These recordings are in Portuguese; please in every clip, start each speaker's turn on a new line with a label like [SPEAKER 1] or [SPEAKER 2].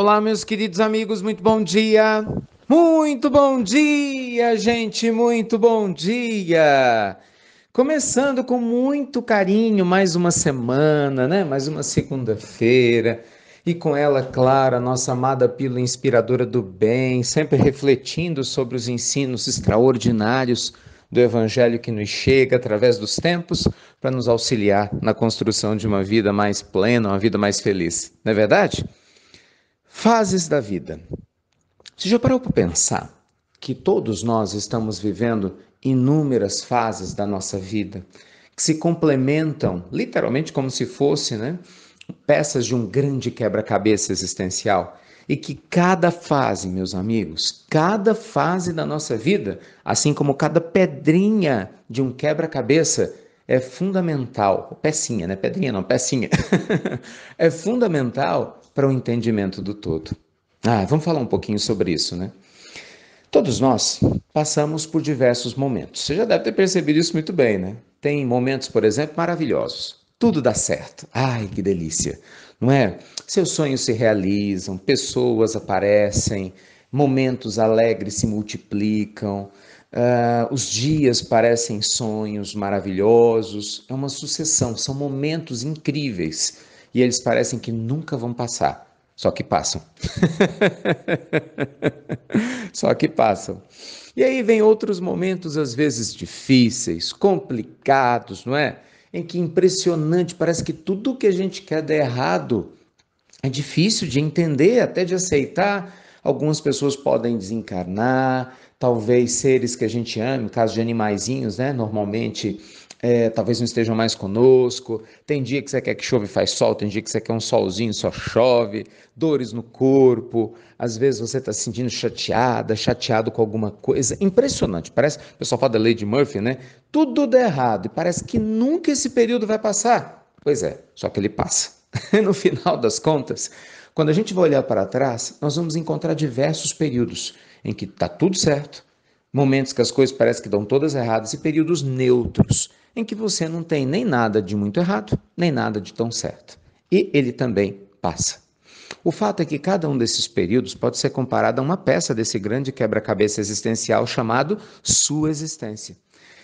[SPEAKER 1] Olá, meus queridos amigos, muito bom dia. Muito bom dia, gente, muito bom dia. Começando com muito carinho mais uma semana, né? Mais uma segunda-feira. E com ela, Clara, nossa amada pílula inspiradora do bem, sempre refletindo sobre os ensinos extraordinários do Evangelho que nos chega através dos tempos para nos auxiliar na construção de uma vida mais plena, uma vida mais feliz. Não é verdade? Fases da vida. Você já parou para pensar que todos nós estamos vivendo inúmeras fases da nossa vida que se complementam, literalmente como se fosse, né, peças de um grande quebra-cabeça existencial e que cada fase, meus amigos, cada fase da nossa vida, assim como cada pedrinha de um quebra-cabeça, é fundamental, pecinha, né? Pedrinha não, pecinha. é fundamental para o entendimento do todo. Ah, vamos falar um pouquinho sobre isso, né? Todos nós passamos por diversos momentos. Você já deve ter percebido isso muito bem, né? Tem momentos, por exemplo, maravilhosos. Tudo dá certo. Ai, que delícia. Não é? Seus sonhos se realizam, pessoas aparecem, momentos alegres se multiplicam, Uh, os dias parecem sonhos maravilhosos, é uma sucessão, são momentos incríveis e eles parecem que nunca vão passar, só que passam. só que passam. E aí vem outros momentos, às vezes difíceis, complicados, não é? Em que impressionante, parece que tudo que a gente quer dá errado. É difícil de entender, até de aceitar Algumas pessoas podem desencarnar, talvez seres que a gente ame, caso de animaizinhos, né? Normalmente é, talvez não estejam mais conosco. Tem dia que você quer que chove e faz sol, tem dia que você quer um solzinho só chove, dores no corpo. Às vezes você está se sentindo chateada, chateado com alguma coisa. Impressionante, parece. O pessoal fala da Lady Murphy, né? Tudo dá errado e parece que nunca esse período vai passar. Pois é, só que ele passa. no final das contas, quando a gente vai olhar para trás, nós vamos encontrar diversos períodos em que está tudo certo, momentos que as coisas parecem que dão todas erradas e períodos neutros em que você não tem nem nada de muito errado, nem nada de tão certo. E ele também passa. O fato é que cada um desses períodos pode ser comparado a uma peça desse grande quebra-cabeça existencial chamado sua existência.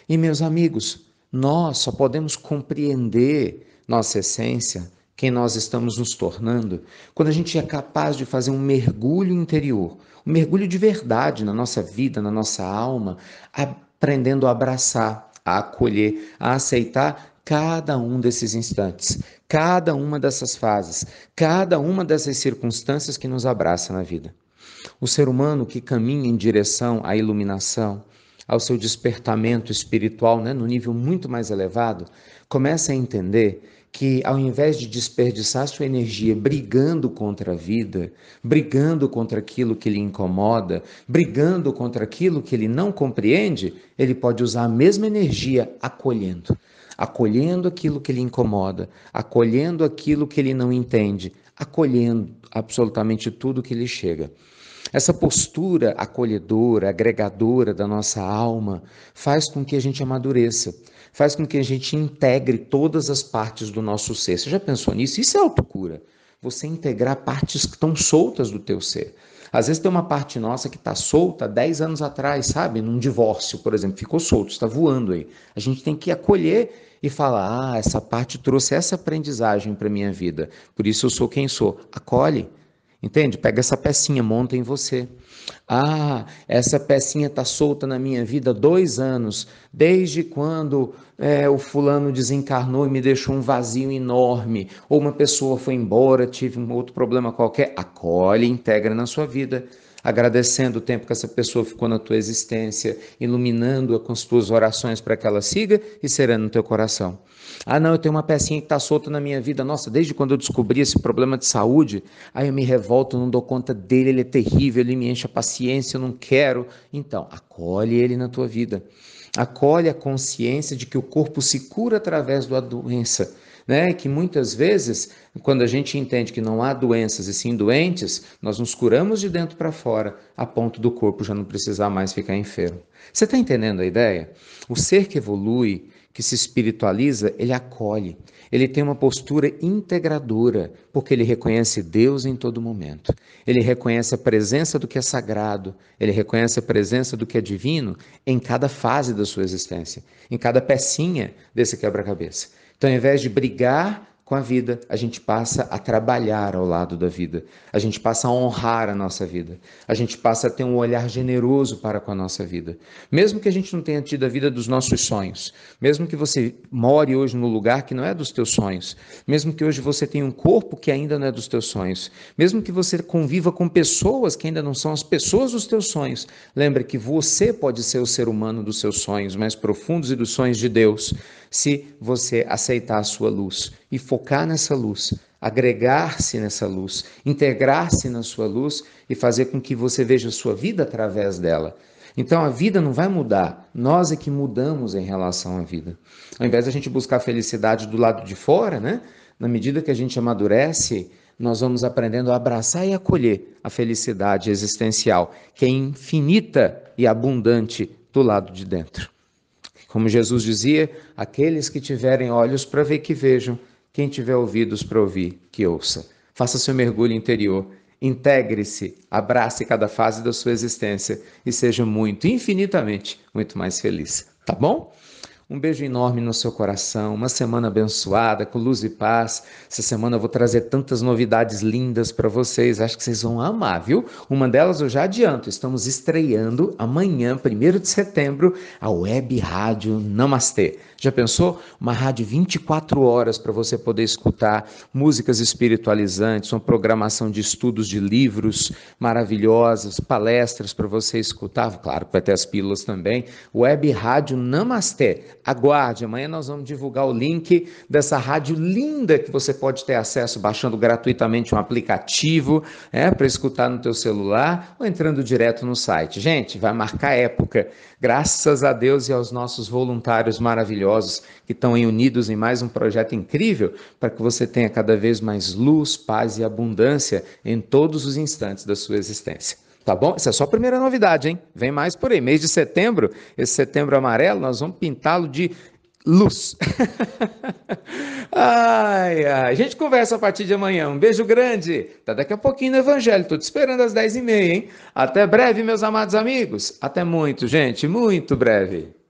[SPEAKER 1] E meus amigos, nós só podemos compreender nossa essência quem nós estamos nos tornando, quando a gente é capaz de fazer um mergulho interior, um mergulho de verdade na nossa vida, na nossa alma, aprendendo a abraçar, a acolher, a aceitar cada um desses instantes, cada uma dessas fases, cada uma dessas circunstâncias que nos abraça na vida. O ser humano que caminha em direção à iluminação, ao seu despertamento espiritual, né, no nível muito mais elevado, começa a entender que, ao invés de desperdiçar sua energia brigando contra a vida, brigando contra aquilo que lhe incomoda, brigando contra aquilo que ele não compreende, ele pode usar a mesma energia acolhendo. Acolhendo aquilo que lhe incomoda, acolhendo aquilo que ele não entende, acolhendo absolutamente tudo que lhe chega. Essa postura acolhedora, agregadora da nossa alma faz com que a gente amadureça, faz com que a gente integre todas as partes do nosso ser. Você já pensou nisso? Isso é autocura. Você integrar partes que estão soltas do teu ser. Às vezes tem uma parte nossa que está solta 10 anos atrás, sabe? Num divórcio, por exemplo, ficou solto, está voando aí. A gente tem que acolher e falar: ah, essa parte trouxe essa aprendizagem para minha vida, por isso eu sou quem sou. Acolhe. Entende? Pega essa pecinha, monta em você. Ah, essa pecinha está solta na minha vida há dois anos, desde quando é, o fulano desencarnou e me deixou um vazio enorme, ou uma pessoa foi embora, tive um outro problema qualquer. Acolhe, integra na sua vida agradecendo o tempo que essa pessoa ficou na tua existência, iluminando-a com as tuas orações para que ela siga e serena no teu coração. Ah, não, eu tenho uma pecinha que está solta na minha vida. Nossa, desde quando eu descobri esse problema de saúde, aí eu me revolto, não dou conta dele, ele é terrível, ele me enche a paciência, eu não quero. Então, acolhe ele na tua vida. Acolhe a consciência de que o corpo se cura através da doença né? Que muitas vezes, quando a gente entende que não há doenças e sim doentes, nós nos curamos de dentro para fora, a ponto do corpo já não precisar mais ficar enfermo. Você está entendendo a ideia? O ser que evolui, que se espiritualiza, ele acolhe, ele tem uma postura integradora, porque ele reconhece Deus em todo momento. Ele reconhece a presença do que é sagrado, ele reconhece a presença do que é divino em cada fase da sua existência, em cada pecinha desse quebra-cabeça. Então, ao invés de brigar com a vida, a gente passa a trabalhar ao lado da vida, a gente passa a honrar a nossa vida, a gente passa a ter um olhar generoso para com a nossa vida. Mesmo que a gente não tenha tido a vida dos nossos sonhos, mesmo que você more hoje no lugar que não é dos teus sonhos, mesmo que hoje você tenha um corpo que ainda não é dos teus sonhos, mesmo que você conviva com pessoas que ainda não são as pessoas dos teus sonhos, lembra que você pode ser o ser humano dos seus sonhos mais profundos e dos sonhos de Deus se você aceitar a sua luz e focar nessa luz, agregar-se nessa luz, integrar-se na sua luz e fazer com que você veja a sua vida através dela. Então a vida não vai mudar, nós é que mudamos em relação à vida. Ao invés de a gente buscar a felicidade do lado de fora, né? Na medida que a gente amadurece, nós vamos aprendendo a abraçar e acolher a felicidade existencial, que é infinita e abundante do lado de dentro. Como Jesus dizia, aqueles que tiverem olhos para ver, que vejam, quem tiver ouvidos para ouvir, que ouça. Faça seu mergulho interior, integre-se, abrace cada fase da sua existência e seja muito, infinitamente, muito mais feliz. Tá bom? Um beijo enorme no seu coração, uma semana abençoada, com luz e paz. Essa semana eu vou trazer tantas novidades lindas para vocês, acho que vocês vão amar, viu? Uma delas eu já adianto, estamos estreando amanhã, 1 de setembro, a Web Rádio Namastê. Já pensou? Uma rádio 24 horas para você poder escutar músicas espiritualizantes, uma programação de estudos de livros maravilhosas, palestras para você escutar, claro que vai ter as pílulas também. Web Rádio Namastê aguarde. Amanhã nós vamos divulgar o link dessa rádio linda que você pode ter acesso baixando gratuitamente um aplicativo é, para escutar no teu celular ou entrando direto no site. Gente, vai marcar época. Graças a Deus e aos nossos voluntários maravilhosos que estão unidos em mais um projeto incrível para que você tenha cada vez mais luz, paz e abundância em todos os instantes da sua existência. Tá bom? Essa é só a primeira novidade, hein? Vem mais por aí. Mês de setembro, esse setembro amarelo, nós vamos pintá-lo de luz. ai, ai. A gente conversa a partir de amanhã. Um beijo grande. Tá daqui a pouquinho no Evangelho. Tô te esperando às 10h30, hein? Até breve, meus amados amigos. Até muito, gente. Muito breve.